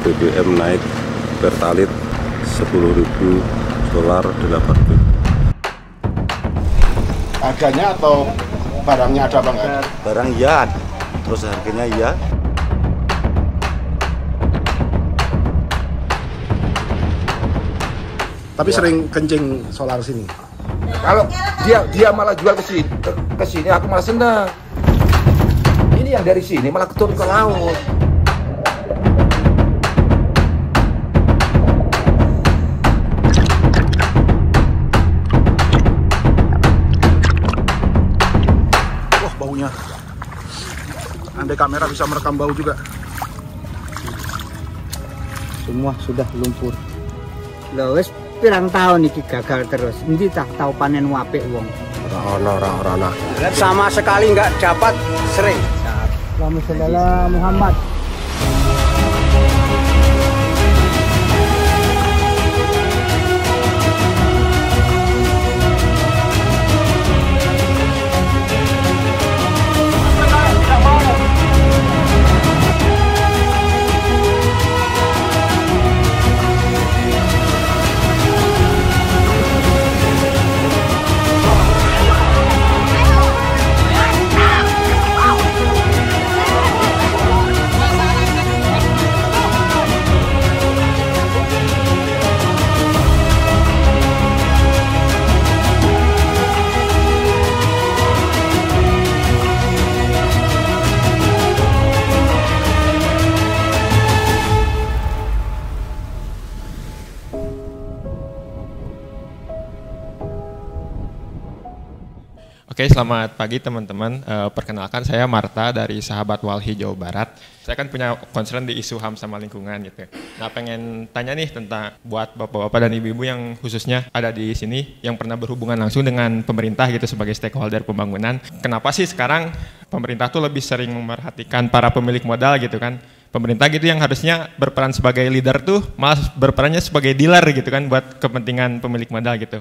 BBM naik pertalit 10.000 dolar 8 bit. Harganya atau barangnya ada apa enggak? Barang ya, terus harganya ya. Tapi ya. sering kencing solar sini. Nah, Kalau dia kan dia malah jual ke sini, ke sini aku malah senang. Ini yang dari sini malah ketur ke laut. ada kamera bisa merekam bau juga semua sudah lumpur lho pirang tahun ini gagal terus ini tak tahu panen wape wong rana rana sama sekali nggak dapat sering Alhamdulillah Muhammad okay, selamat pagi teman-teman. Uh, perkenalkan saya Marta dari Sahabat Walhi Jawa Barat. Saya kan punya concern di isu HAM sama lingkungan gitu. Ya. Nah, pengen tanya nih tentang buat bapak-bapak dan ibu-ibu yang khususnya ada di sini yang pernah berhubungan langsung dengan pemerintah gitu sebagai stakeholder pembangunan. Kenapa sih sekarang pemerintah tuh lebih sering memperhatikan para pemilik modal gitu kan? pemerintah gitu yang harusnya berperan sebagai leader tuh malah berperannya sebagai dealer gitu kan buat kepentingan pemilik modal gitu.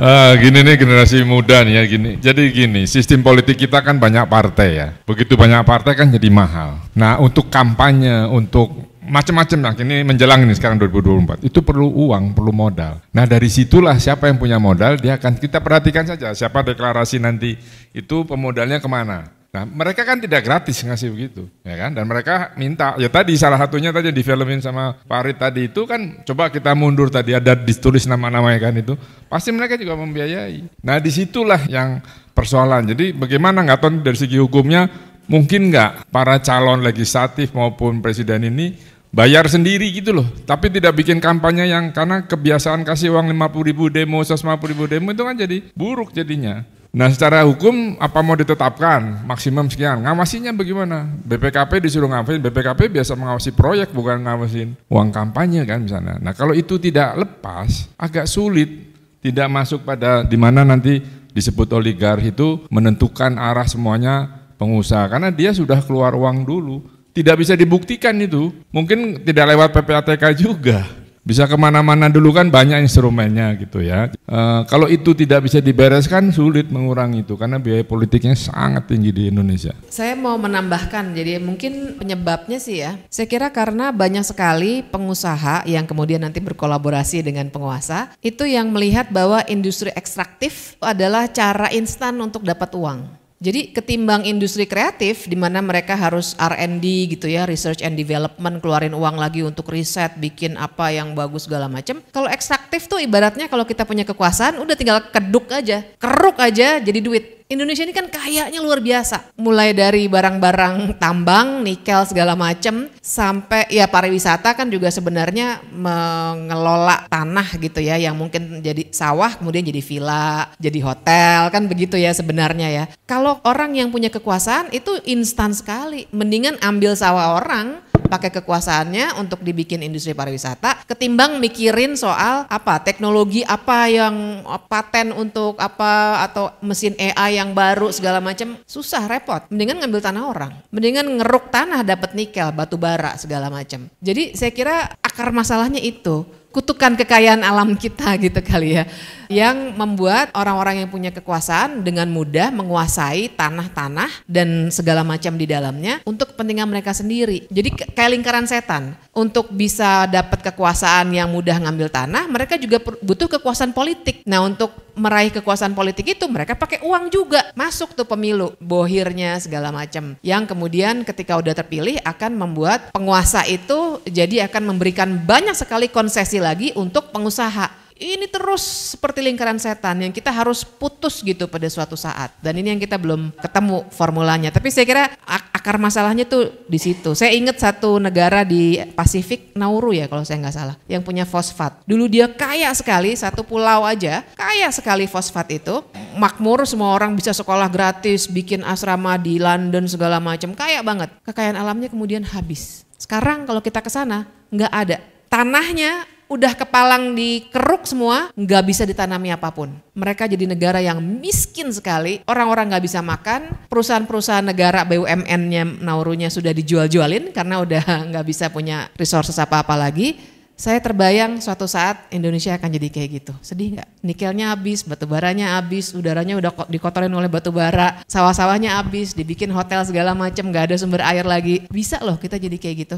Ah, gini nih generasi muda nih ya gini. Jadi gini, sistem politik kita kan banyak partai ya. Begitu banyak partai kan jadi mahal. Nah, untuk kampanye, untuk macam-macam nah ini menjelang ini sekarang 2024 itu perlu uang perlu modal nah dari situlah siapa yang punya modal dia akan kita perhatikan saja siapa deklarasi nanti itu pemodalnya kemana Nah, mereka kan tidak gratis ngasih begitu, ya kan? Dan mereka minta, ya tadi salah satunya tadi di filmin sama Farid tadi itu kan coba kita mundur tadi ada ditulis nama-namanya kan itu, pasti mereka juga membiayai. Nah, disitulah yang persoalan. Jadi bagaimana nggak tahu dari segi hukumnya mungkin nggak para calon legislatif maupun presiden ini bayar sendiri gitu loh, tapi tidak bikin kampanye yang karena kebiasaan kasih uang 50 ribu demo, 150 ribu demo itu kan jadi buruk jadinya. Nah secara hukum apa mau ditetapkan maksimum sekian? Ngawasinya bagaimana? BPKP disuruh ngawasin, BPKP biasa mengawasi proyek bukan ngawasin uang kampanye kan misalnya. Nah kalau itu tidak lepas agak sulit tidak masuk pada di mana nanti disebut oligarki itu menentukan arah semuanya pengusaha karena dia sudah keluar uang dulu tidak bisa dibuktikan itu mungkin tidak lewat PPATK juga bisa kemana-mana dulu kan banyak instrumennya gitu ya. E, kalau itu tidak bisa dibereskan sulit mengurangi itu karena biaya politiknya sangat tinggi di Indonesia. Saya mau menambahkan jadi mungkin penyebabnya sih ya. Saya kira karena banyak sekali pengusaha yang kemudian nanti berkolaborasi dengan penguasa itu yang melihat bahwa industri ekstraktif adalah cara instan untuk dapat uang. Jadi ketimbang industri kreatif di mana mereka harus R&D gitu ya, research and development, keluarin uang lagi untuk riset, bikin apa yang bagus segala macam. Kalau ekstraktif tuh ibaratnya kalau kita punya kekuasaan udah tinggal keduk aja, keruk aja jadi duit. Indonesia ini kan kayaknya luar biasa. Mulai dari barang-barang tambang, nikel segala macem, sampai ya pariwisata kan juga sebenarnya mengelola tanah gitu ya, yang mungkin jadi sawah kemudian jadi villa, jadi hotel kan begitu ya sebenarnya ya. Kalau orang yang punya kekuasaan itu instan sekali. Mendingan ambil sawah orang, pakai kekuasaannya untuk dibikin industri pariwisata ketimbang mikirin soal apa teknologi apa yang eh, paten untuk apa atau mesin AI yang baru segala macam susah repot mendingan ngambil tanah orang mendingan ngeruk tanah dapat nikel batu bara segala macam jadi saya kira akar masalahnya itu kutukan kekayaan alam kita gitu kali ya. Yang membuat orang-orang yang punya kekuasaan dengan mudah menguasai tanah-tanah dan segala macam di dalamnya untuk kepentingan mereka sendiri. Jadi kayak lingkaran setan. Untuk bisa dapat kekuasaan yang mudah ngambil tanah, mereka juga butuh kekuasaan politik. Nah untuk meraih kekuasaan politik itu mereka pakai uang juga masuk tuh pemilu bohirnya segala macam yang kemudian ketika udah terpilih akan membuat penguasa itu jadi akan memberikan banyak sekali konsesi lagi untuk pengusaha ini terus seperti lingkaran setan yang kita harus putus gitu pada suatu saat. Dan ini yang kita belum ketemu formulanya. Tapi saya kira akar masalahnya tuh di situ. Saya ingat satu negara di Pasifik, Nauru ya kalau saya nggak salah, yang punya fosfat. Dulu dia kaya sekali, satu pulau aja kaya sekali fosfat itu. Makmur semua orang bisa sekolah gratis, bikin asrama di London segala macam, kaya banget. Kekayaan alamnya kemudian habis. Sekarang kalau kita ke sana nggak ada. Tanahnya udah kepalang dikeruk semua, nggak bisa ditanami apapun. Mereka jadi negara yang miskin sekali, orang-orang nggak bisa makan, perusahaan-perusahaan negara BUMN-nya Naurunya sudah dijual-jualin karena udah nggak bisa punya resources apa-apa lagi saya terbayang suatu saat Indonesia akan jadi kayak gitu. Sedih nggak? Nikelnya habis, batubaranya habis, udaranya udah dikotorin oleh batubara, sawah-sawahnya habis, dibikin hotel segala macam, nggak ada sumber air lagi. Bisa loh kita jadi kayak gitu.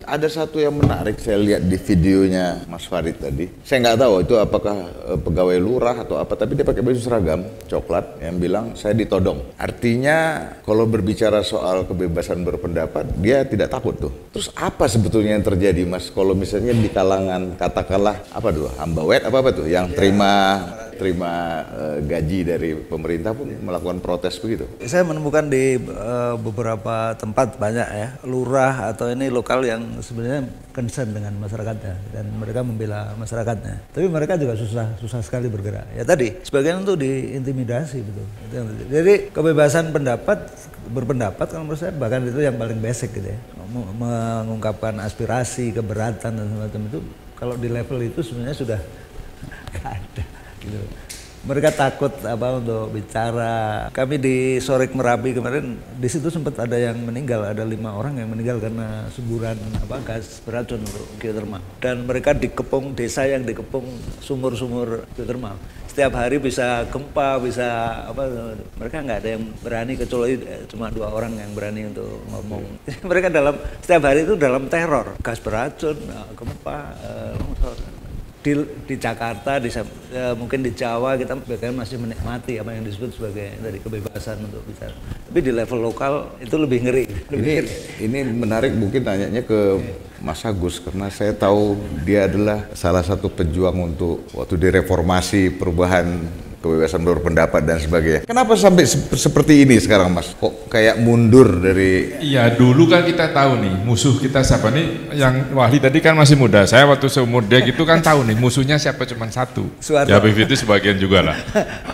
Ada satu yang menarik saya lihat di videonya Mas Farid tadi. Saya nggak tahu itu apakah eh, pegawai lurah atau apa, tapi dia pakai baju seragam coklat yang bilang saya ditodong. Artinya kalau berbicara soal kebebasan berpendapat, dia tidak takut tuh. Terus apa sebetulnya yang terjadi Mas? Kalau misalnya di kalangan katakanlah apa dulu, hambawet apa apa tuh yang terima terima eh, gaji dari pemerintah pun melakukan protes begitu. Saya menemukan di eh, beberapa tempat banyak ya lurah atau ini lokal yang sebenarnya concern dengan masyarakatnya dan mereka membela masyarakatnya. Tapi mereka juga susah susah sekali bergerak. Ya tadi sebagian itu diintimidasi betul. Jadi kebebasan pendapat berpendapat kalau menurut saya bahkan itu yang paling basic gitu ya. Mengungkapkan aspirasi, keberatan dan semacam itu kalau di level itu sebenarnya sudah nggak ada. Gitu. Mereka takut apa untuk bicara. Kami di Sorek Merapi kemarin di situ sempat ada yang meninggal, ada lima orang yang meninggal karena semburan apa gas beracun geotermal. Dan mereka dikepung desa yang dikepung sumur-sumur geotermal setiap hari bisa gempa bisa apa mereka nggak ada yang berani kecuali eh, cuma dua orang yang berani untuk ngomong hmm. mereka dalam setiap hari itu dalam teror gas beracun eh, gempa longsor eh, di, di Jakarta, di, ya, mungkin di Jawa kita bagaimana masih menikmati apa yang disebut sebagai dari kebebasan untuk bicara. Tapi di level lokal itu lebih ngeri. Lebih ini ini menarik mungkin tanyanya ke Mas Agus karena saya tahu dia adalah salah satu pejuang untuk waktu direformasi perubahan kebebasan berpendapat dan sebagainya. Kenapa sampai se seperti ini sekarang Mas? Kok kayak mundur dari Iya, dulu kan kita tahu nih musuh kita siapa nih yang Wahli tadi kan masih muda. Saya waktu seumur dia gitu kan tahu nih musuhnya siapa cuma satu. Suara. Ya itu sebagian juga lah.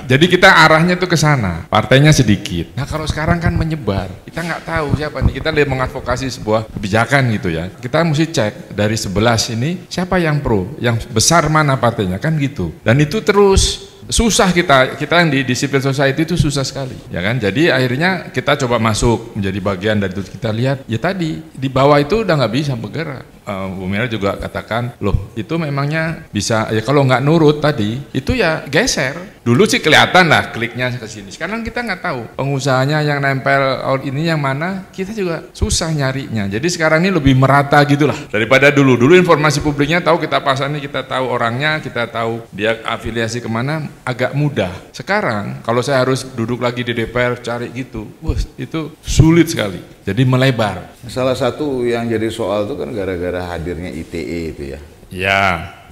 Jadi kita arahnya tuh ke sana. Partainya sedikit. Nah, kalau sekarang kan menyebar. Kita nggak tahu siapa nih. Kita lihat mengadvokasi sebuah kebijakan gitu ya. Kita mesti cek dari sebelas ini siapa yang pro, yang besar mana partainya kan gitu. Dan itu terus susah kita kita yang di disiplin society itu susah sekali ya kan jadi akhirnya kita coba masuk menjadi bagian dari itu kita lihat ya tadi di bawah itu udah nggak bisa bergerak uh, Bu Mira juga katakan, loh itu memangnya bisa ya kalau nggak nurut tadi itu ya geser. Dulu sih kelihatan lah kliknya ke sini. Sekarang kita nggak tahu pengusahanya yang nempel out ini yang mana, kita juga susah nyarinya. Jadi sekarang ini lebih merata gitulah daripada dulu. Dulu informasi publiknya tahu kita pasarnya, kita tahu orangnya, kita tahu dia afiliasi kemana, agak mudah. Sekarang kalau saya harus duduk lagi di DPR cari gitu, wah itu sulit sekali. Jadi melebar. Salah satu yang jadi soal itu kan gara-gara hadirnya ITE itu ya. Ya.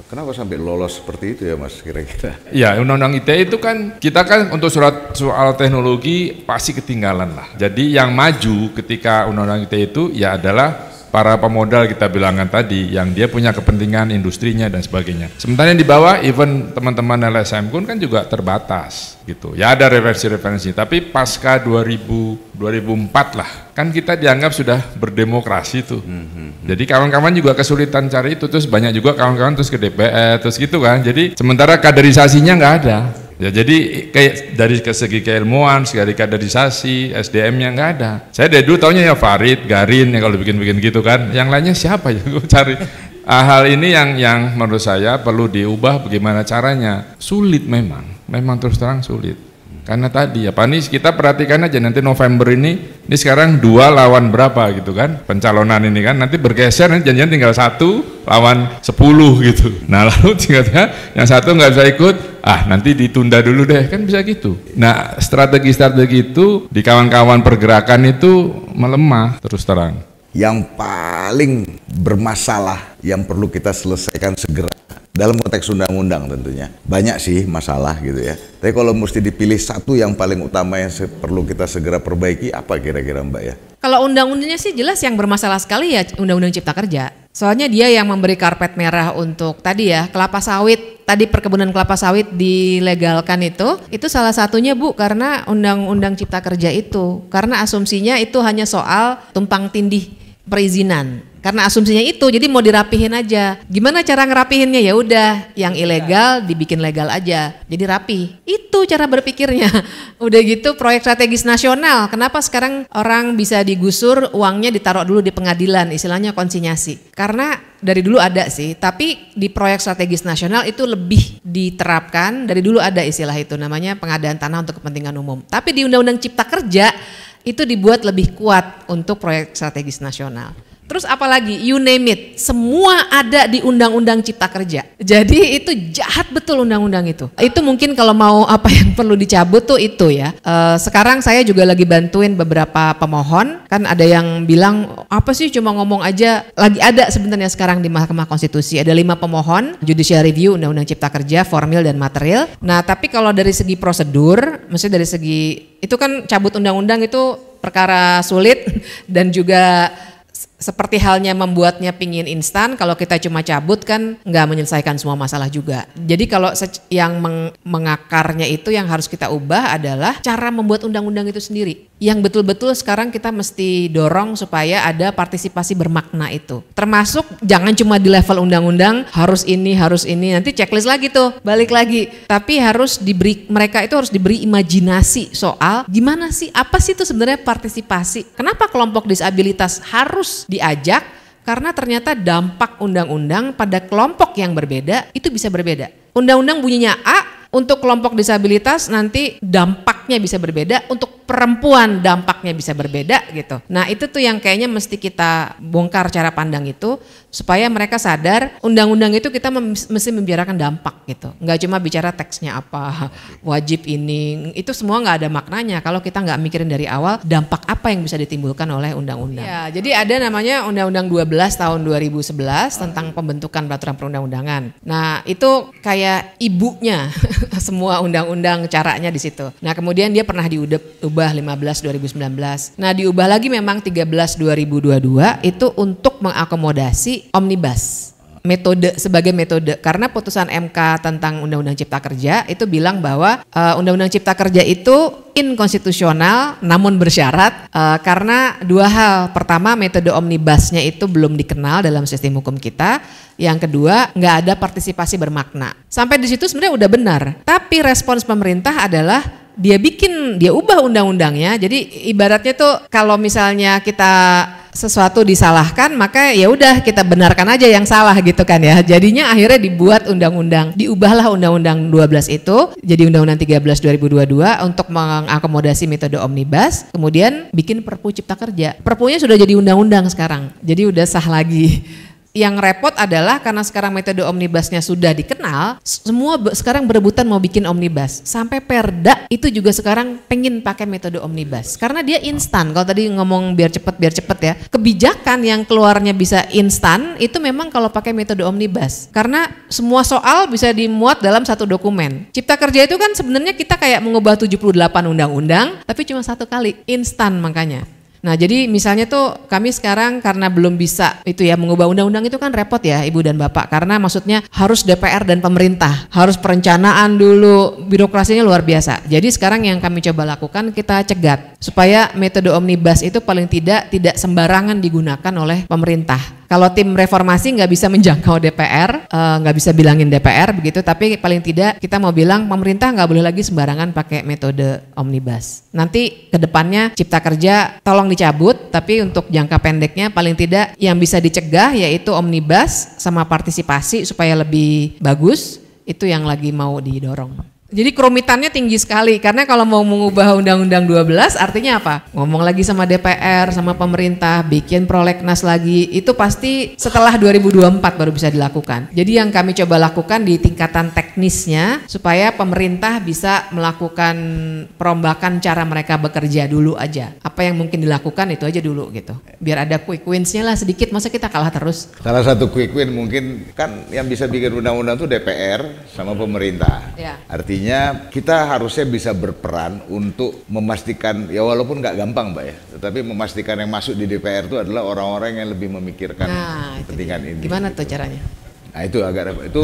Kenapa sampai lolos seperti itu ya Mas kira-kira? Ya undang-undang ITE itu kan kita kan untuk surat soal teknologi pasti ketinggalan lah. Jadi yang maju ketika undang-undang ITE itu ya adalah para pemodal kita bilangkan tadi yang dia punya kepentingan industrinya dan sebagainya. Sementara yang di bawah even teman-teman LSM pun kan juga terbatas gitu. Ya ada referensi-referensi tapi pasca 2000 2004 lah kan kita dianggap sudah berdemokrasi tuh. Hmm, hmm, hmm. Jadi kawan-kawan juga kesulitan cari itu terus banyak juga kawan-kawan terus ke DPR terus gitu kan. Jadi sementara kaderisasinya nggak ada. Ya jadi kayak dari segi keilmuan, segi kaderisasi, sdm yang nggak ada. Saya dari dulu taunya ya Farid, Garin ya kalau bikin-bikin gitu kan. Yang lainnya siapa ya gue cari. ah, hal ini yang yang menurut saya perlu diubah bagaimana caranya. Sulit memang, memang terus terang sulit. Karena tadi ya Pak Anies kita perhatikan aja nanti November ini ini sekarang dua lawan berapa gitu kan pencalonan ini kan nanti bergeser nanti janjian tinggal satu lawan sepuluh gitu. Nah lalu tinggalnya yang satu nggak bisa ikut ah nanti ditunda dulu deh kan bisa gitu. Nah strategi-strategi itu di kawan-kawan pergerakan itu melemah terus terang. Yang paling bermasalah yang perlu kita selesaikan segera dalam konteks undang-undang tentunya banyak sih masalah gitu ya tapi kalau mesti dipilih satu yang paling utama yang perlu kita segera perbaiki apa kira-kira mbak ya kalau undang-undangnya sih jelas yang bermasalah sekali ya undang-undang cipta kerja soalnya dia yang memberi karpet merah untuk tadi ya kelapa sawit tadi perkebunan kelapa sawit dilegalkan itu itu salah satunya bu karena undang-undang cipta kerja itu karena asumsinya itu hanya soal tumpang tindih perizinan karena asumsinya itu jadi mau dirapihin aja gimana cara ngerapihinnya ya udah yang ilegal dibikin legal aja jadi rapi itu cara berpikirnya udah gitu proyek strategis nasional kenapa sekarang orang bisa digusur uangnya ditaruh dulu di pengadilan istilahnya konsinyasi karena dari dulu ada sih tapi di proyek strategis nasional itu lebih diterapkan dari dulu ada istilah itu namanya pengadaan tanah untuk kepentingan umum tapi di undang-undang cipta kerja itu dibuat lebih kuat untuk proyek strategis nasional. Terus apalagi you name it, semua ada di undang-undang cipta kerja. Jadi itu jahat betul undang-undang itu. Itu mungkin kalau mau apa yang perlu dicabut tuh itu ya. E, sekarang saya juga lagi bantuin beberapa pemohon, kan ada yang bilang apa sih cuma ngomong aja. Lagi ada sebenarnya sekarang di Mahkamah Konstitusi ada lima pemohon judicial review undang-undang cipta kerja formil dan material. Nah tapi kalau dari segi prosedur, maksudnya dari segi itu kan cabut undang-undang itu perkara sulit dan juga seperti halnya membuatnya pingin instan, kalau kita cuma cabut kan nggak menyelesaikan semua masalah juga. Jadi kalau yang meng mengakarnya itu yang harus kita ubah adalah cara membuat undang-undang itu sendiri. Yang betul-betul sekarang kita mesti dorong supaya ada partisipasi bermakna itu. Termasuk jangan cuma di level undang-undang harus ini, harus ini, nanti checklist lagi tuh, balik lagi. Tapi harus diberi mereka itu harus diberi imajinasi soal gimana sih apa sih itu sebenarnya partisipasi? Kenapa kelompok disabilitas harus diajak karena ternyata dampak undang-undang pada kelompok yang berbeda itu bisa berbeda. Undang-undang bunyinya A, untuk kelompok disabilitas nanti dampaknya bisa berbeda, untuk perempuan dampaknya bisa berbeda gitu. Nah itu tuh yang kayaknya mesti kita bongkar cara pandang itu supaya mereka sadar undang-undang itu kita mesti membicarakan dampak gitu nggak cuma bicara teksnya apa wajib ini itu semua nggak ada maknanya kalau kita nggak mikirin dari awal dampak apa yang bisa ditimbulkan oleh undang-undang ya jadi ada namanya undang-undang 12 tahun 2011 tentang ah. pembentukan peraturan perundang-undangan nah itu kayak ibunya semua undang-undang caranya di situ nah kemudian dia pernah diubah 15 2019 nah diubah lagi memang 13 2022 itu untuk mengakomodasi omnibus metode sebagai metode karena putusan MK tentang Undang-Undang Cipta Kerja itu bilang bahwa undang eh, Undang-Undang Cipta Kerja itu inkonstitusional namun bersyarat uh, karena dua hal pertama metode omnibusnya itu belum dikenal dalam sistem hukum kita yang kedua nggak ada partisipasi bermakna sampai di situ sebenarnya udah benar tapi respons pemerintah adalah dia bikin dia ubah undang-undangnya jadi ibaratnya tuh kalau misalnya kita sesuatu disalahkan maka ya udah kita benarkan aja yang salah gitu kan ya jadinya akhirnya dibuat undang-undang diubahlah undang-undang 12 itu jadi undang-undang 13 2022 untuk mengakomodasi metode omnibus kemudian bikin perpu cipta kerja perpunya sudah jadi undang-undang sekarang jadi udah sah lagi yang repot adalah karena sekarang metode omnibusnya sudah dikenal, semua sekarang berebutan mau bikin omnibus. Sampai Perda itu juga sekarang pengen pakai metode omnibus karena dia instan. Kalau tadi ngomong biar cepet biar cepet ya, kebijakan yang keluarnya bisa instan itu memang kalau pakai metode omnibus karena semua soal bisa dimuat dalam satu dokumen. Cipta kerja itu kan sebenarnya kita kayak mengubah 78 undang-undang, tapi cuma satu kali instan makanya. Nah, jadi misalnya tuh kami sekarang karena belum bisa itu ya mengubah undang-undang itu kan repot ya Ibu dan Bapak karena maksudnya harus DPR dan pemerintah, harus perencanaan dulu, birokrasinya luar biasa. Jadi sekarang yang kami coba lakukan kita cegat supaya metode omnibus itu paling tidak tidak sembarangan digunakan oleh pemerintah kalau tim reformasi nggak bisa menjangkau DPR, eh, nggak uh, bisa bilangin DPR begitu, tapi paling tidak kita mau bilang pemerintah nggak boleh lagi sembarangan pakai metode omnibus. Nanti ke depannya cipta kerja tolong dicabut, tapi untuk jangka pendeknya paling tidak yang bisa dicegah yaitu omnibus sama partisipasi supaya lebih bagus itu yang lagi mau didorong. Jadi kerumitannya tinggi sekali karena kalau mau mengubah undang-undang 12 artinya apa? Ngomong lagi sama DPR, sama pemerintah, bikin prolegnas lagi. Itu pasti setelah 2024 baru bisa dilakukan. Jadi yang kami coba lakukan di tingkatan teknisnya supaya pemerintah bisa melakukan perombakan cara mereka bekerja dulu aja. Apa yang mungkin dilakukan itu aja dulu gitu. Biar ada quick wins-nya lah sedikit, masa kita kalah terus. Salah satu quick win mungkin kan yang bisa bikin undang-undang itu DPR sama pemerintah. Ya. Artinya Artinya kita harusnya bisa berperan untuk memastikan ya walaupun nggak gampang mbak ya, tetapi memastikan yang masuk di DPR itu adalah orang-orang yang lebih memikirkan nah, kepentingan ini. Gimana gitu. tuh caranya? Nah itu agak itu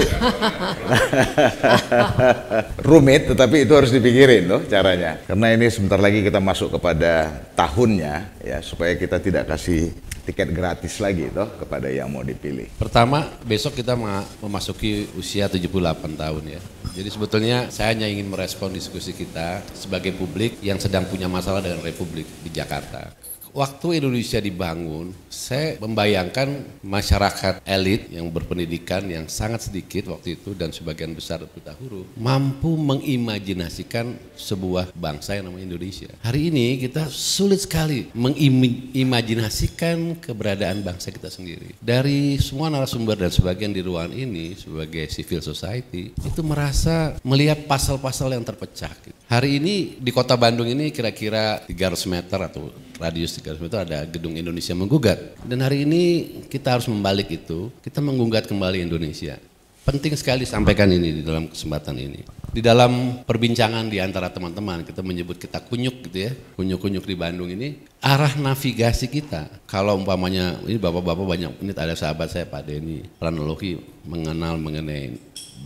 rumit tetapi itu harus dipikirin loh caranya. Karena ini sebentar lagi kita masuk kepada tahunnya ya supaya kita tidak kasih tiket gratis lagi toh kepada yang mau dipilih. Pertama, besok kita memasuki usia 78 tahun ya. Jadi sebetulnya saya hanya ingin merespon diskusi kita sebagai publik yang sedang punya masalah dengan Republik di Jakarta. Waktu Indonesia dibangun, saya membayangkan masyarakat elit yang berpendidikan yang sangat sedikit waktu itu dan sebagian besar buta huruf mampu mengimajinasikan sebuah bangsa yang namanya Indonesia. Hari ini kita sulit sekali mengimajinasikan keberadaan bangsa kita sendiri. Dari semua narasumber dan sebagian di ruangan ini sebagai civil society itu merasa melihat pasal-pasal yang terpecah. Hari ini di kota Bandung ini kira-kira 300 meter atau radius radikalisme itu ada gedung Indonesia menggugat. Dan hari ini kita harus membalik itu, kita menggugat kembali Indonesia. Penting sekali sampaikan ini di dalam kesempatan ini. Di dalam perbincangan di antara teman-teman, kita menyebut kita kunyuk gitu ya, kunyuk-kunyuk di Bandung ini, arah navigasi kita. Kalau umpamanya, ini bapak-bapak banyak, ini ada sahabat saya Pak Denny, planologi mengenal mengenai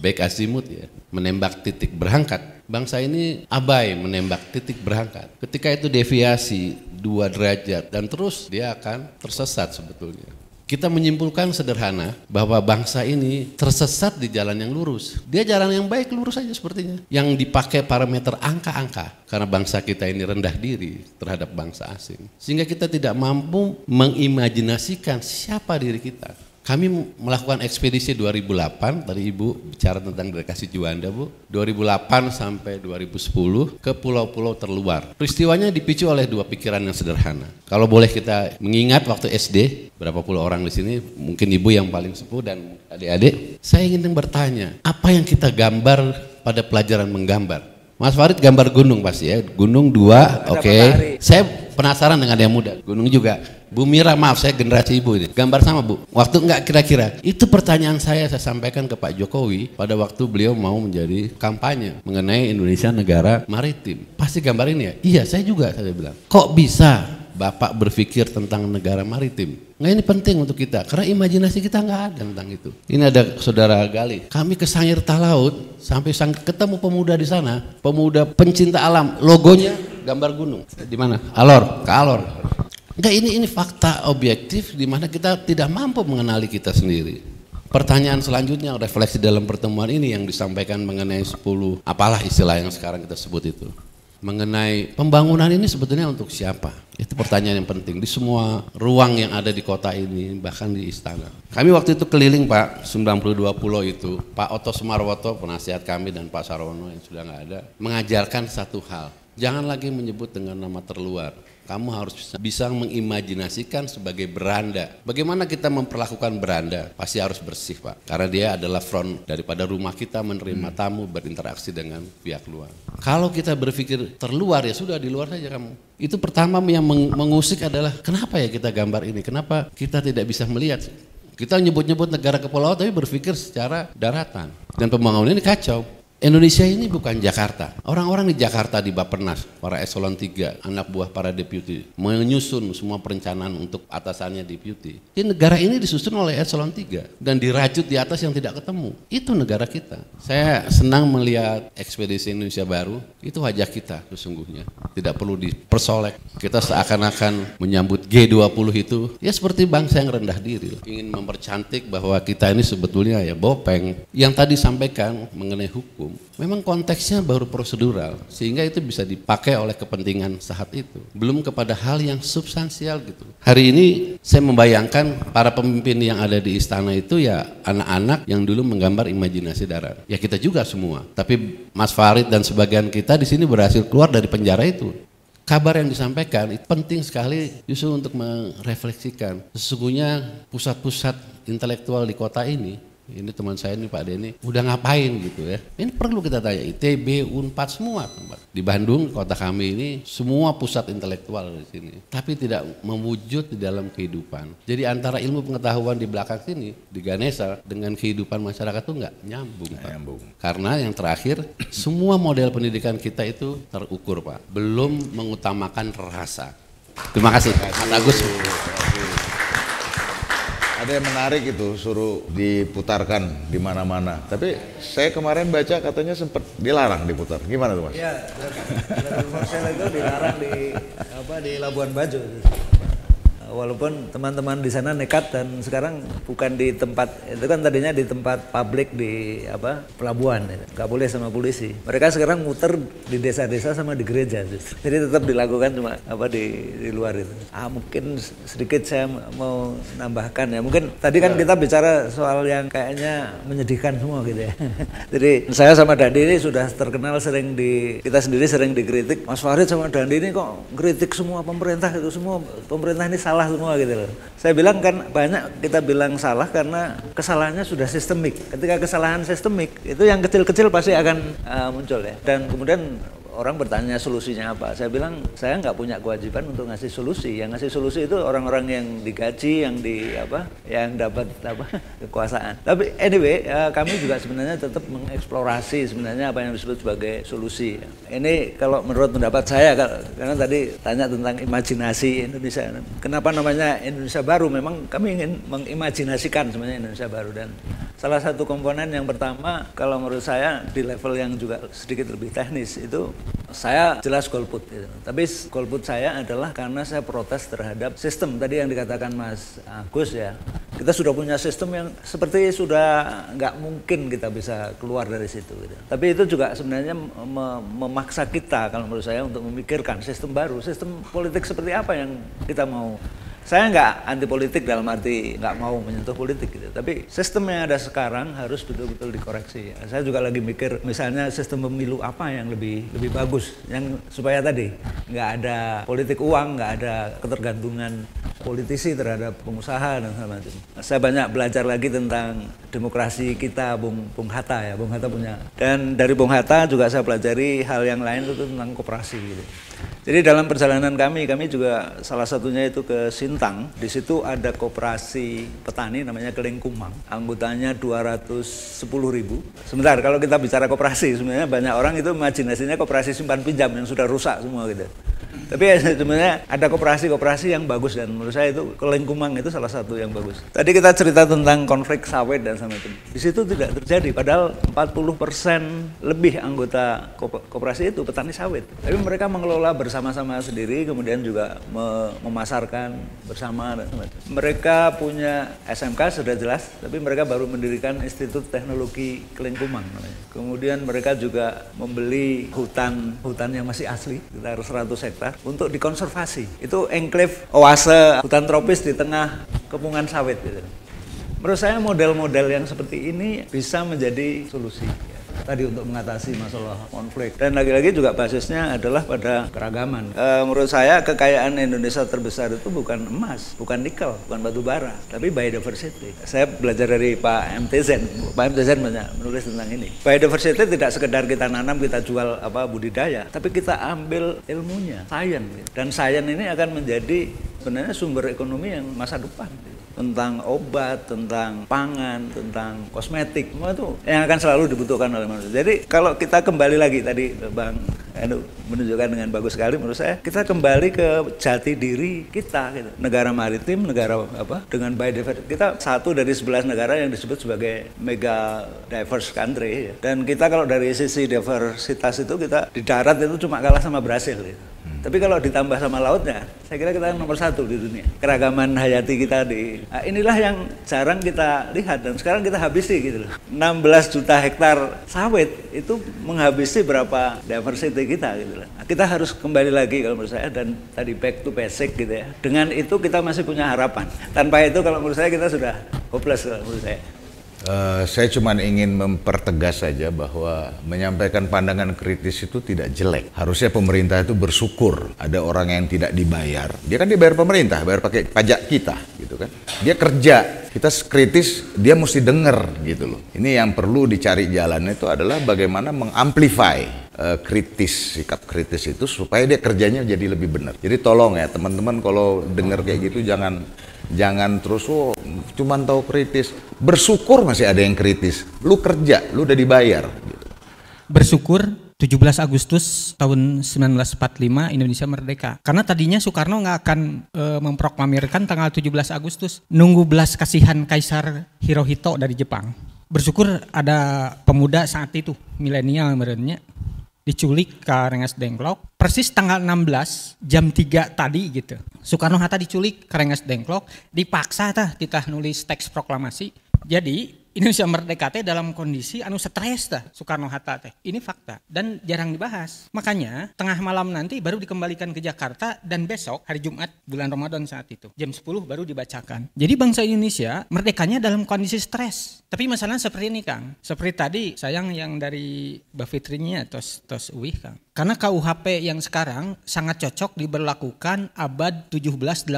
baik asimut ya, menembak titik berangkat. Bangsa ini abai menembak titik berangkat. Ketika itu deviasi dua derajat dan terus dia akan tersesat sebetulnya. Kita menyimpulkan sederhana bahwa bangsa ini tersesat di jalan yang lurus. Dia jalan yang baik lurus saja sepertinya. Yang dipakai parameter angka-angka karena bangsa kita ini rendah diri terhadap bangsa asing. Sehingga kita tidak mampu mengimajinasikan siapa diri kita. Kami melakukan ekspedisi 2008, tadi Ibu bicara tentang delegasi Juanda Bu, 2008 sampai 2010 ke pulau-pulau terluar. Peristiwanya dipicu oleh dua pikiran yang sederhana. Kalau boleh kita mengingat waktu SD, berapa puluh orang di sini, mungkin Ibu yang paling sepuh dan adik-adik, saya ingin bertanya, apa yang kita gambar pada pelajaran menggambar? Mas Farid gambar gunung pasti ya, gunung dua, oke. Okay. Saya penasaran dengan yang muda, gunung juga. Bu Mira, maaf saya generasi ibu ini. Gambar sama bu. Waktu enggak kira-kira. Itu pertanyaan saya saya sampaikan ke Pak Jokowi pada waktu beliau mau menjadi kampanye mengenai Indonesia negara maritim. Pasti gambar ini ya. Iya, saya juga saya bilang. Kok bisa Bapak berpikir tentang negara maritim. Nah ini penting untuk kita, karena imajinasi kita nggak ada tentang itu. Ini ada saudara Gali, kami ke Sangir Talaut sampai sang, ketemu pemuda di sana, pemuda pencinta alam, logonya gambar gunung. Di mana? Alor, ke Alor. Enggak ini ini fakta objektif di mana kita tidak mampu mengenali kita sendiri. Pertanyaan selanjutnya refleksi dalam pertemuan ini yang disampaikan mengenai 10 apalah istilah yang sekarang kita sebut itu. Mengenai pembangunan ini sebetulnya untuk siapa? Itu pertanyaan yang penting di semua ruang yang ada di kota ini bahkan di istana. Kami waktu itu keliling Pak 92 pulau itu Pak Oto Sumarwoto penasihat kami dan Pak Sarwono yang sudah nggak ada mengajarkan satu hal Jangan lagi menyebut dengan nama terluar. Kamu harus bisa, bisa mengimajinasikan sebagai beranda. Bagaimana kita memperlakukan beranda? Pasti harus bersih, Pak. Karena dia adalah front daripada rumah kita menerima hmm. tamu berinteraksi dengan pihak luar. Kalau kita berpikir terluar ya sudah di luar saja kamu. Itu pertama yang meng mengusik adalah kenapa ya kita gambar ini? Kenapa kita tidak bisa melihat? Kita nyebut-nyebut negara kepulauan tapi berpikir secara daratan. Dan pembangunan ini kacau. Indonesia ini bukan Jakarta. Orang-orang di Jakarta di Bapenas, para eselon 3, anak buah para deputi, menyusun semua perencanaan untuk atasannya deputi. Di negara ini disusun oleh eselon 3 dan dirajut di atas yang tidak ketemu. Itu negara kita. Saya senang melihat ekspedisi Indonesia baru, itu wajah kita sesungguhnya. Tidak perlu dipersolek. Kita seakan-akan menyambut G20 itu, ya seperti bangsa yang rendah diri. Ingin mempercantik bahwa kita ini sebetulnya ya bopeng. Yang tadi sampaikan mengenai hukum, memang konteksnya baru prosedural sehingga itu bisa dipakai oleh kepentingan saat itu belum kepada hal yang substansial gitu hari ini saya membayangkan para pemimpin yang ada di istana itu ya anak-anak yang dulu menggambar imajinasi darat ya kita juga semua tapi Mas Farid dan sebagian kita di sini berhasil keluar dari penjara itu kabar yang disampaikan itu penting sekali justru untuk merefleksikan sesungguhnya pusat-pusat intelektual di kota ini ini teman saya ini Pak Denny udah ngapain gitu ya ini perlu kita tanya ITB Unpad semua tempat di Bandung kota kami ini semua pusat intelektual di sini tapi tidak mewujud di dalam kehidupan jadi antara ilmu pengetahuan di belakang sini di Ganesa dengan kehidupan masyarakat tuh nggak nyambung Pak. nyambung karena yang terakhir semua model pendidikan kita itu terukur Pak belum mengutamakan rasa terima kasih Pak Agus ada yang menarik itu suruh diputarkan di mana-mana. Tapi saya kemarin baca katanya sempat dilarang diputar. Gimana tuh mas? Iya, saya itu dilarang di apa di Labuan Bajo walaupun teman-teman di sana nekat dan sekarang bukan di tempat itu kan tadinya di tempat publik di apa pelabuhan ya. nggak boleh sama polisi mereka sekarang muter di desa-desa sama di gereja jadi tetap dilakukan cuma apa di, di luar itu ah mungkin sedikit saya mau nambahkan ya mungkin tadi kan ya. kita bicara soal yang kayaknya menyedihkan semua gitu ya jadi saya sama Dandi ini sudah terkenal sering di kita sendiri sering dikritik Mas Farid sama Dandi ini kok kritik semua pemerintah itu semua pemerintah ini salah salah semua gitu loh. Saya bilang kan banyak kita bilang salah karena kesalahannya sudah sistemik. Ketika kesalahan sistemik itu yang kecil-kecil pasti akan uh, muncul ya. Dan kemudian orang bertanya solusinya apa. Saya bilang saya nggak punya kewajiban untuk ngasih solusi. Yang ngasih solusi itu orang-orang yang digaji, yang di apa, yang dapat apa kekuasaan. Tapi anyway, ya, kami juga sebenarnya tetap mengeksplorasi sebenarnya apa yang disebut sebagai solusi. Ini kalau menurut pendapat saya karena tadi tanya tentang imajinasi Indonesia. Kenapa namanya Indonesia baru? Memang kami ingin mengimajinasikan sebenarnya Indonesia baru dan salah satu komponen yang pertama kalau menurut saya di level yang juga sedikit lebih teknis itu saya jelas golput gitu. tapi golput saya adalah karena saya protes terhadap sistem tadi yang dikatakan Mas Agus ya kita sudah punya sistem yang seperti sudah nggak mungkin kita bisa keluar dari situ gitu. tapi itu juga sebenarnya memaksa kita kalau menurut saya untuk memikirkan sistem baru sistem politik seperti apa yang kita mau saya nggak anti politik dalam arti nggak mau menyentuh politik gitu. Tapi sistem yang ada sekarang harus betul-betul dikoreksi. Saya juga lagi mikir misalnya sistem pemilu apa yang lebih lebih bagus yang supaya tadi nggak ada politik uang, nggak ada ketergantungan politisi terhadap pengusaha dan macam. Nah, saya banyak belajar lagi tentang demokrasi kita Bung Bung Hatta ya, Bung Hatta punya. Dan dari Bung Hatta juga saya pelajari hal yang lain itu tentang koperasi gitu. Jadi dalam perjalanan kami, kami juga salah satunya itu ke Sintang. Di situ ada koperasi petani namanya Keling Kumang. Anggotanya 210 ribu. Sebentar, kalau kita bicara koperasi, sebenarnya banyak orang itu imajinasinya koperasi simpan pinjam yang sudah rusak semua gitu. Tapi ya, sebenarnya ada koperasi-koperasi yang bagus dan menurut saya itu Kelengkumang itu salah satu yang bagus. Tadi kita cerita tentang konflik sawit dan sama itu. Di situ tidak terjadi padahal 40% persen lebih anggota koperasi itu petani sawit. Tapi mereka mengelola bersama-sama sendiri kemudian juga memasarkan bersama dan Mereka punya SMK sudah jelas, tapi mereka baru mendirikan Institut Teknologi Kelengkumang Kemudian mereka juga membeli hutan hutan yang masih asli, sekitar 100 hektar untuk dikonservasi. Itu enclave oase hutan tropis di tengah kepungan sawit gitu. Menurut saya model-model yang seperti ini bisa menjadi solusi tadi untuk mengatasi masalah konflik dan lagi-lagi juga basisnya adalah pada keragaman. E, menurut saya kekayaan Indonesia terbesar itu bukan emas, bukan nikel, bukan batu bara, tapi biodiversity. Saya belajar dari Pak MTZ, Pak MTZ banyak menulis tentang ini. Biodiversity tidak sekedar kita nanam, kita jual apa budidaya, tapi kita ambil ilmunya, sains dan sains ini akan menjadi sebenarnya sumber ekonomi yang masa depan tentang obat, tentang pangan, tentang kosmetik, semua itu yang akan selalu dibutuhkan oleh manusia. Jadi kalau kita kembali lagi tadi Bang Anu menunjukkan dengan bagus sekali menurut saya kita kembali ke jati diri kita gitu. negara maritim negara apa dengan biodiversity kita satu dari sebelas negara yang disebut sebagai mega diverse country ya. dan kita kalau dari sisi diversitas itu kita di darat itu cuma kalah sama Brasil gitu tapi kalau ditambah sama lautnya, saya kira kita yang nomor satu di dunia. Keragaman hayati kita di nah inilah yang jarang kita lihat dan sekarang kita habisi gitu loh. 16 juta hektar sawit itu menghabisi berapa diversity kita gitu loh. Nah, kita harus kembali lagi kalau menurut saya dan tadi back to basic gitu ya. Dengan itu kita masih punya harapan. Tanpa itu kalau menurut saya kita sudah hopeless kalau menurut saya. Eh, saya cuma ingin mempertegas saja bahwa menyampaikan pandangan kritis itu tidak jelek. Harusnya pemerintah itu bersyukur ada orang yang tidak dibayar. Dia kan dibayar pemerintah, bayar pakai pajak kita, gitu kan. Dia kerja, kita kritis, dia mesti dengar, gitu loh. Ini yang perlu dicari jalannya itu adalah bagaimana mengamplify eh, kritis sikap kritis itu supaya dia kerjanya jadi lebih benar. Jadi tolong ya teman-teman kalau dengar kayak gitu jangan Jangan terus oh cuman tahu kritis. Bersyukur masih ada yang kritis. Lu kerja, lu udah dibayar gitu. Bersyukur 17 Agustus tahun 1945 Indonesia merdeka. Karena tadinya Soekarno nggak akan e, memproklamirkan tanggal 17 Agustus. Nunggu belas kasihan Kaisar Hirohito dari Jepang. Bersyukur ada pemuda saat itu, milenial merenya, diculik ke Rengas Dengklok persis tanggal 16 jam 3 tadi gitu. Soekarno Hatta diculik ke Rengas Dengklok, dipaksa tah kita nulis teks proklamasi. Jadi Indonesia merdeka teh dalam kondisi anu stres dah Soekarno Hatta teh. Ini fakta dan jarang dibahas. Makanya tengah malam nanti baru dikembalikan ke Jakarta dan besok hari Jumat bulan Ramadan saat itu jam 10 baru dibacakan. Jadi bangsa Indonesia merdekanya dalam kondisi stres. Tapi masalah seperti ini Kang. Seperti tadi sayang yang dari Mbak Fitrinya tos tos uih Kang. Karena KUHP yang sekarang sangat cocok diberlakukan abad 17-18.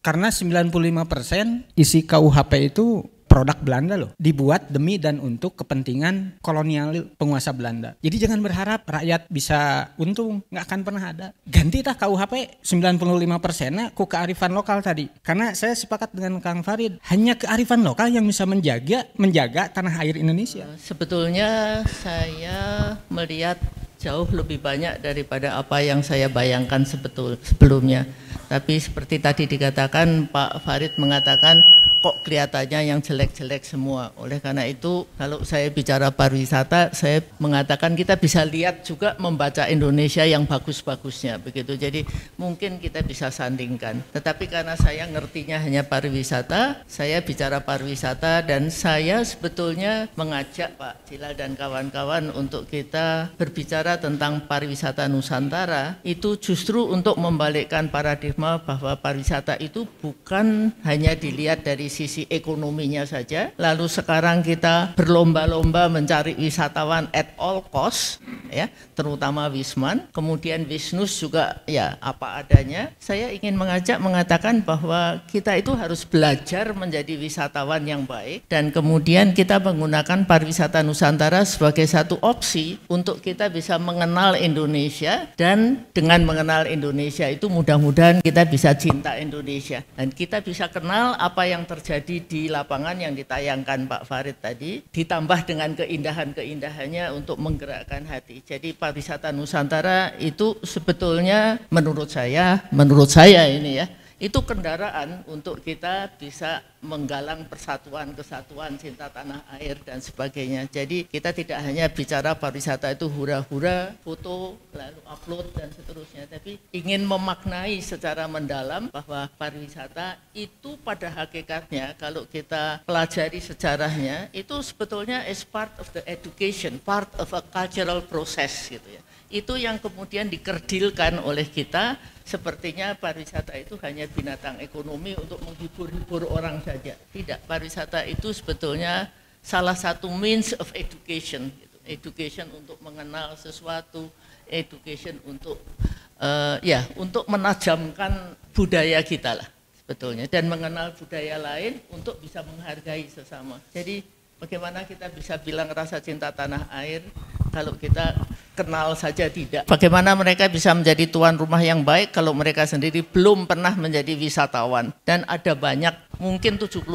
Karena 95% isi KUHP itu produk Belanda loh, dibuat demi dan untuk kepentingan kolonial penguasa Belanda. Jadi jangan berharap rakyat bisa untung, nggak akan pernah ada. Ganti tah KUHP 95 persennya ku kearifan lokal tadi. Karena saya sepakat dengan Kang Farid, hanya kearifan lokal yang bisa menjaga menjaga tanah air Indonesia. Sebetulnya saya melihat jauh lebih banyak daripada apa yang saya bayangkan sebetul sebelumnya. Tapi seperti tadi dikatakan Pak Farid mengatakan kok kelihatannya yang jelek-jelek semua. Oleh karena itu, kalau saya bicara pariwisata, saya mengatakan kita bisa lihat juga membaca Indonesia yang bagus-bagusnya begitu. Jadi mungkin kita bisa sandingkan. Tetapi karena saya ngertinya hanya pariwisata, saya bicara pariwisata dan saya sebetulnya mengajak Pak Cila dan kawan-kawan untuk kita berbicara tentang pariwisata Nusantara itu justru untuk membalikkan paradigma bahwa pariwisata itu bukan hanya dilihat dari sisi ekonominya saja. Lalu sekarang kita berlomba-lomba mencari wisatawan at all cost, ya, terutama Wisman. Kemudian Wisnus juga ya apa adanya. Saya ingin mengajak mengatakan bahwa kita itu harus belajar menjadi wisatawan yang baik dan kemudian kita menggunakan pariwisata Nusantara sebagai satu opsi untuk kita bisa mengenal Indonesia dan dengan mengenal Indonesia itu mudah-mudahan kita bisa cinta Indonesia dan kita bisa kenal apa yang terjadi di lapangan yang ditayangkan Pak Farid tadi ditambah dengan keindahan-keindahannya untuk menggerakkan hati. Jadi pariwisata Nusantara itu sebetulnya menurut saya, menurut saya ini ya itu kendaraan untuk kita bisa menggalang persatuan, kesatuan, cinta tanah air dan sebagainya. Jadi kita tidak hanya bicara pariwisata itu hura-hura, foto, lalu upload dan seterusnya, tapi ingin memaknai secara mendalam bahwa pariwisata itu pada hakikatnya kalau kita pelajari sejarahnya itu sebetulnya is part of the education, part of a cultural process gitu ya itu yang kemudian dikerdilkan oleh kita sepertinya pariwisata itu hanya binatang ekonomi untuk menghibur-hibur orang saja. Tidak, pariwisata itu sebetulnya salah satu means of education, gitu. education untuk mengenal sesuatu, education untuk uh, ya untuk menajamkan budaya kita lah sebetulnya dan mengenal budaya lain untuk bisa menghargai sesama. Jadi bagaimana kita bisa bilang rasa cinta tanah air kalau kita kenal saja tidak. Bagaimana mereka bisa menjadi tuan rumah yang baik kalau mereka sendiri belum pernah menjadi wisatawan. Dan ada banyak, mungkin 70%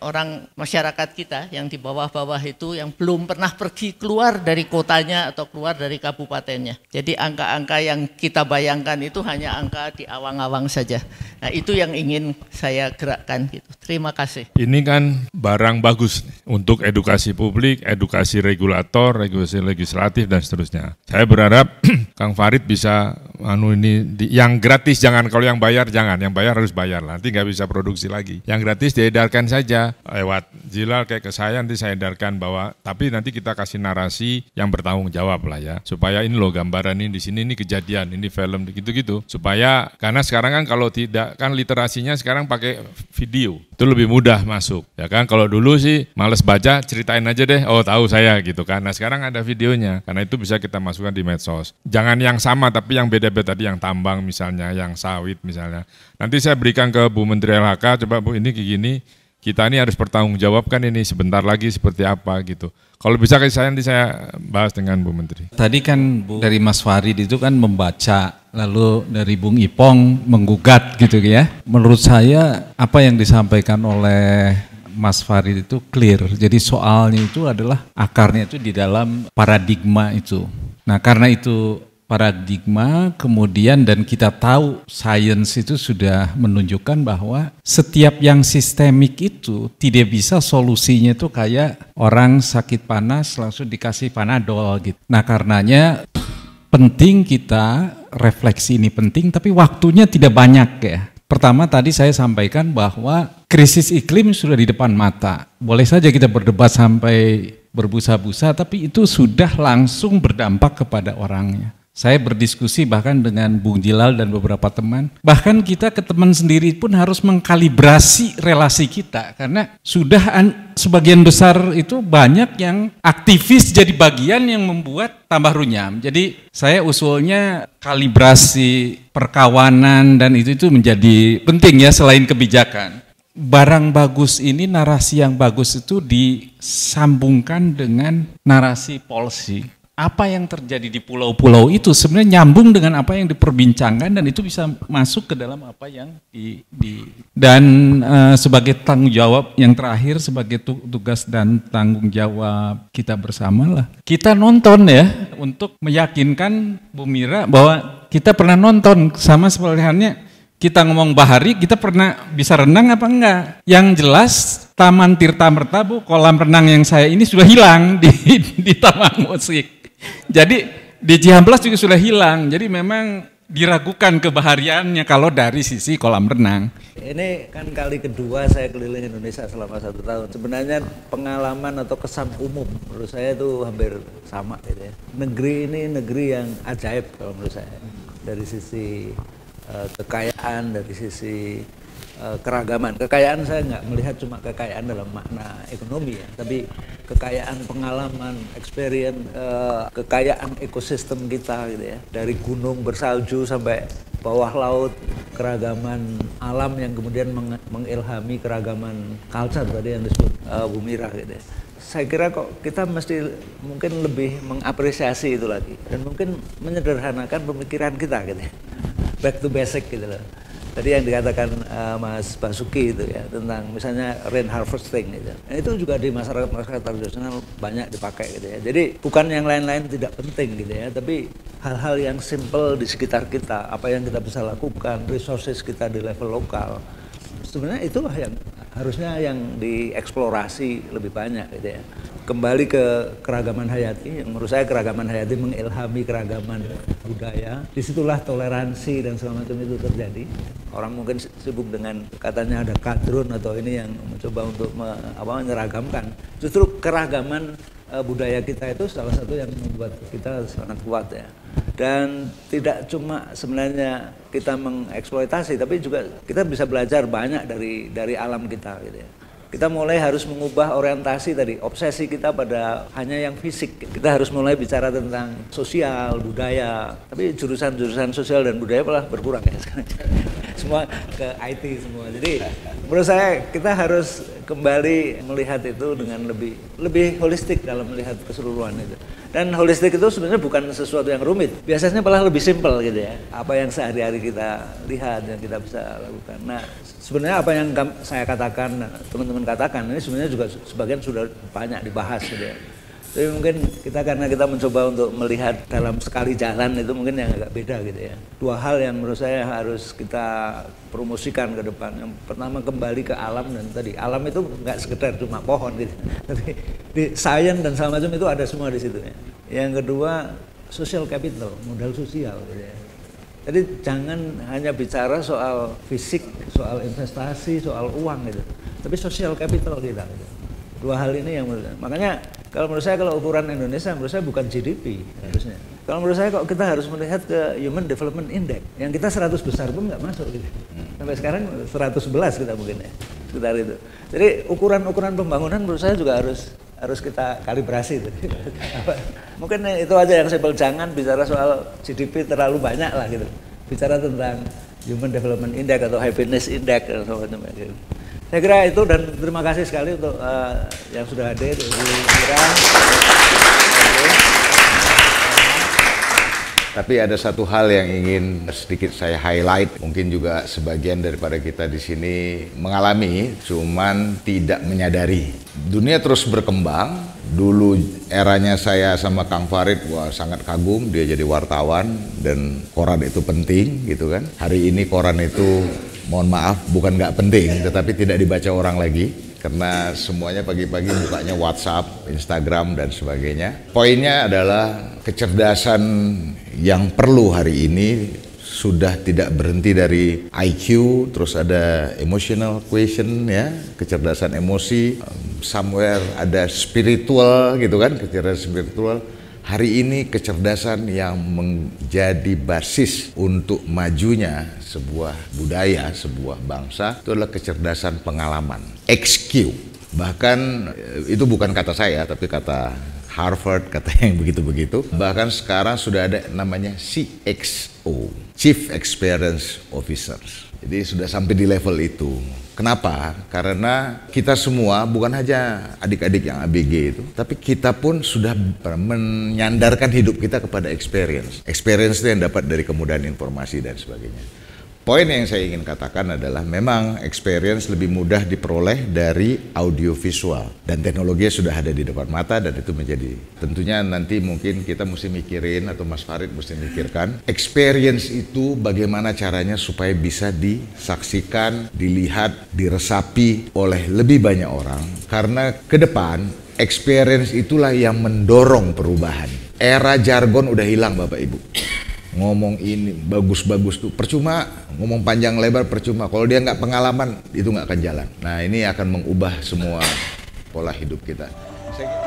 orang masyarakat kita yang di bawah-bawah itu yang belum pernah pergi keluar dari kotanya atau keluar dari kabupatennya. Jadi angka-angka yang kita bayangkan itu hanya angka di awang-awang saja. Nah itu yang ingin saya gerakkan gitu. Terima kasih. Ini kan barang bagus untuk edukasi publik, edukasi regulator, regulasi legislatif dan seterusnya. Saya berharap Kang Farid bisa anu ini di, yang gratis jangan kalau yang bayar jangan yang bayar harus bayar nanti nggak bisa produksi lagi yang gratis diedarkan saja lewat jilal kayak ke saya nanti saya edarkan bahwa tapi nanti kita kasih narasi yang bertanggung jawab lah ya supaya ini loh gambaran ini di sini ini kejadian ini film gitu-gitu supaya karena sekarang kan kalau tidak kan literasinya sekarang pakai video itu lebih mudah masuk ya kan kalau dulu sih males baca ceritain aja deh oh tahu saya gitu kan nah sekarang ada videonya karena itu bisa kita masukkan di medsos jangan jangan yang sama tapi yang beda-beda tadi yang tambang misalnya, yang sawit misalnya. Nanti saya berikan ke Bu Menteri LHK, coba Bu ini kayak gini, kita ini harus bertanggung jawabkan ini sebentar lagi seperti apa gitu. Kalau bisa kayak saya nanti saya bahas dengan Bu Menteri. Tadi kan Bu dari Mas Farid itu kan membaca lalu dari Bung Ipong menggugat gitu ya. Menurut saya apa yang disampaikan oleh Mas Farid itu clear. Jadi soalnya itu adalah akarnya itu di dalam paradigma itu. Nah, karena itu paradigma kemudian dan kita tahu sains itu sudah menunjukkan bahwa setiap yang sistemik itu tidak bisa solusinya itu kayak orang sakit panas langsung dikasih panadol gitu. Nah karenanya penting kita refleksi ini penting tapi waktunya tidak banyak ya. Pertama tadi saya sampaikan bahwa krisis iklim sudah di depan mata. Boleh saja kita berdebat sampai berbusa-busa tapi itu sudah langsung berdampak kepada orangnya. Saya berdiskusi bahkan dengan Bung Jilal dan beberapa teman. Bahkan kita ke teman sendiri pun harus mengkalibrasi relasi kita karena sudah sebagian besar itu banyak yang aktivis jadi bagian yang membuat tambah runyam. Jadi saya usulnya kalibrasi perkawanan dan itu itu menjadi penting ya selain kebijakan barang bagus ini, narasi yang bagus itu disambungkan dengan narasi polisi apa yang terjadi di pulau-pulau itu sebenarnya nyambung dengan apa yang diperbincangkan dan itu bisa masuk ke dalam apa yang di, di dan uh, sebagai tanggung jawab yang terakhir sebagai tugas dan tanggung jawab kita bersama lah kita nonton ya untuk meyakinkan Bu Mira bahwa kita pernah nonton sama seperti halnya kita ngomong bahari, kita pernah bisa renang apa enggak? Yang jelas Taman Tirta Mertabu, kolam renang yang saya ini sudah hilang di, di Taman Musik. Jadi di Cihamplas juga sudah hilang. Jadi memang diragukan kebahariannya kalau dari sisi kolam renang. Ini kan kali kedua saya keliling Indonesia selama satu tahun. Sebenarnya pengalaman atau kesan umum menurut saya itu hampir sama gitu ya. Negeri ini negeri yang ajaib kalau menurut saya. Dari sisi uh, kekayaan, dari sisi Eh, keragaman. Kekayaan saya nggak melihat cuma kekayaan dalam makna ekonomi ya, tapi kekayaan pengalaman, experience, eh, kekayaan ekosistem kita gitu ya. Dari gunung bersalju sampai bawah laut, keragaman alam yang kemudian mengilhami keragaman culture tadi yang disebut eh, bumi rah gitu ya. Saya kira kok kita mesti mungkin lebih mengapresiasi itu lagi dan mungkin menyederhanakan pemikiran kita gitu ya. Back to basic gitu loh tadi yang dikatakan uh, Mas Basuki itu ya tentang misalnya rain harvesting gitu. Nah, itu juga di masyarakat masyarakat tradisional banyak dipakai gitu ya. Jadi bukan yang lain-lain tidak penting gitu ya, tapi hal-hal yang simple di sekitar kita, apa yang kita bisa lakukan, resources kita di level lokal. Sebenarnya itulah yang harusnya yang dieksplorasi lebih banyak gitu ya. Kembali ke keragaman hayati, yang menurut saya keragaman hayati mengilhami keragaman budaya. Disitulah toleransi dan segala macam itu terjadi. Orang mungkin sibuk dengan katanya ada kadrun atau ini yang mencoba untuk me, apa, menyeragamkan. Justru keragaman uh, budaya kita itu salah satu yang membuat kita sangat kuat ya. Dan tidak cuma sebenarnya kita mengeksploitasi, tapi juga kita bisa belajar banyak dari dari alam kita gitu ya. Kita mulai harus mengubah orientasi tadi, obsesi kita pada hanya yang fisik. Kita harus mulai bicara tentang sosial, budaya. Tapi jurusan-jurusan sosial dan budaya malah berkurang ya sekarang. semua ke IT semua. Jadi menurut saya kita harus kembali melihat itu dengan lebih lebih holistik dalam melihat keseluruhan itu. Dan holistik itu sebenarnya bukan sesuatu yang rumit. Biasanya malah lebih simpel gitu ya. Apa yang sehari-hari kita lihat dan kita bisa lakukan. Nah, sebenarnya apa yang saya katakan, teman-teman katakan ini sebenarnya juga sebagian sudah banyak dibahas gitu ya tapi mungkin kita karena kita mencoba untuk melihat dalam sekali jalan itu mungkin yang agak beda gitu ya. Dua hal yang menurut saya harus kita promosikan ke depan. Yang pertama kembali ke alam dan tadi alam itu nggak sekedar cuma pohon gitu. Tapi di sains dan segala macam itu ada semua di situ ya. Yang kedua social capital, modal sosial gitu ya. Jadi jangan hanya bicara soal fisik, soal investasi, soal uang gitu. Tapi social capital kita gitu dua hal ini yang menurut saya. Makanya kalau menurut saya kalau ukuran Indonesia menurut saya bukan GDP harusnya. Kalau menurut saya kok kita harus melihat ke Human Development Index yang kita 100 besar pun nggak masuk gitu. Sampai sekarang 111 kita mungkin ya sekitar itu. Jadi ukuran-ukuran pembangunan menurut saya juga harus harus kita kalibrasi itu. mungkin itu aja yang saya jangan bicara soal GDP terlalu banyak lah gitu. Bicara tentang Human Development Index atau Happiness Index dan sebagainya. Gitu. Saya kira itu dan terima kasih sekali untuk uh, yang sudah hadir. Tapi ada satu hal yang ingin sedikit saya highlight, mungkin juga sebagian daripada kita di sini mengalami, cuman tidak menyadari. Dunia terus berkembang. Dulu eranya saya sama Kang Farid, wah sangat kagum dia jadi wartawan dan koran itu penting gitu kan. Hari ini koran itu mohon maaf bukan nggak penting tetapi tidak dibaca orang lagi karena semuanya pagi-pagi bukanya WhatsApp, Instagram dan sebagainya. Poinnya adalah kecerdasan yang perlu hari ini sudah tidak berhenti dari IQ, terus ada emotional question ya, kecerdasan emosi, um, somewhere ada spiritual gitu kan, kecerdasan spiritual Hari ini kecerdasan yang menjadi basis untuk majunya sebuah budaya, sebuah bangsa itu adalah kecerdasan pengalaman, XQ. Bahkan eh, itu bukan kata saya tapi kata Harvard, kata yang begitu-begitu. Bahkan sekarang sudah ada namanya CXO, Chief Experience Officers. Jadi sudah sampai di level itu. Kenapa? Karena kita semua bukan hanya adik-adik yang ABG itu, tapi kita pun sudah menyandarkan hidup kita kepada experience. Experience itu yang dapat dari kemudahan informasi dan sebagainya poin yang saya ingin katakan adalah memang experience lebih mudah diperoleh dari audiovisual dan teknologi sudah ada di depan mata dan itu menjadi tentunya nanti mungkin kita mesti mikirin atau Mas Farid mesti mikirkan experience itu bagaimana caranya supaya bisa disaksikan, dilihat, diresapi oleh lebih banyak orang karena ke depan experience itulah yang mendorong perubahan. Era jargon udah hilang Bapak Ibu ngomong ini bagus-bagus tuh percuma ngomong panjang lebar percuma kalau dia nggak pengalaman itu nggak akan jalan nah ini akan mengubah semua pola hidup kita Saya...